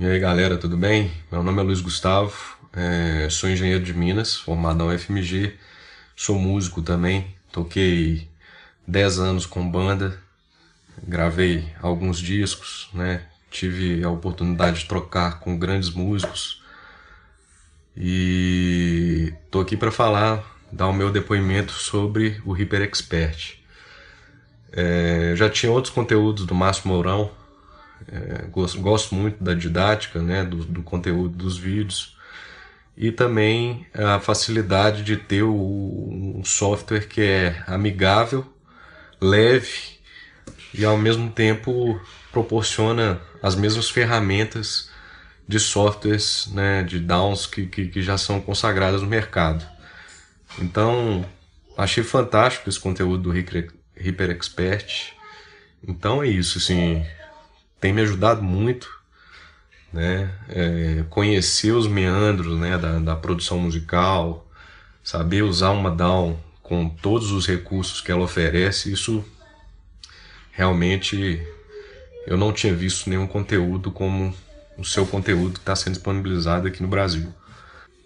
E aí galera, tudo bem? Meu nome é Luiz Gustavo, é, sou engenheiro de Minas, formado na UFMG, sou músico também, toquei 10 anos com banda, gravei alguns discos, né? tive a oportunidade de trocar com grandes músicos e tô aqui para falar, dar o meu depoimento sobre o Hiper Expert. É, já tinha outros conteúdos do Márcio Mourão é, gosto, gosto muito da didática, né, do, do conteúdo dos vídeos e também a facilidade de ter o, um software que é amigável, leve e ao mesmo tempo proporciona as mesmas ferramentas de softwares né, de downs que, que, que já são consagradas no mercado. Então, achei fantástico esse conteúdo do Hiper Expert. Então é isso, assim, tem me ajudado muito, né? É, conhecer os meandros, né, da, da produção musical, saber usar uma DAW com todos os recursos que ela oferece, isso realmente eu não tinha visto nenhum conteúdo como o seu conteúdo que está sendo disponibilizado aqui no Brasil.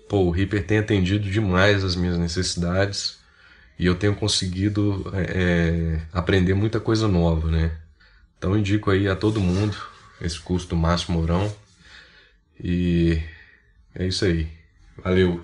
Pô, o Reaper tem atendido demais as minhas necessidades e eu tenho conseguido é, é aprender muita coisa nova, né? Então indico aí a todo mundo esse curso do Márcio Mourão. E é isso aí. Valeu!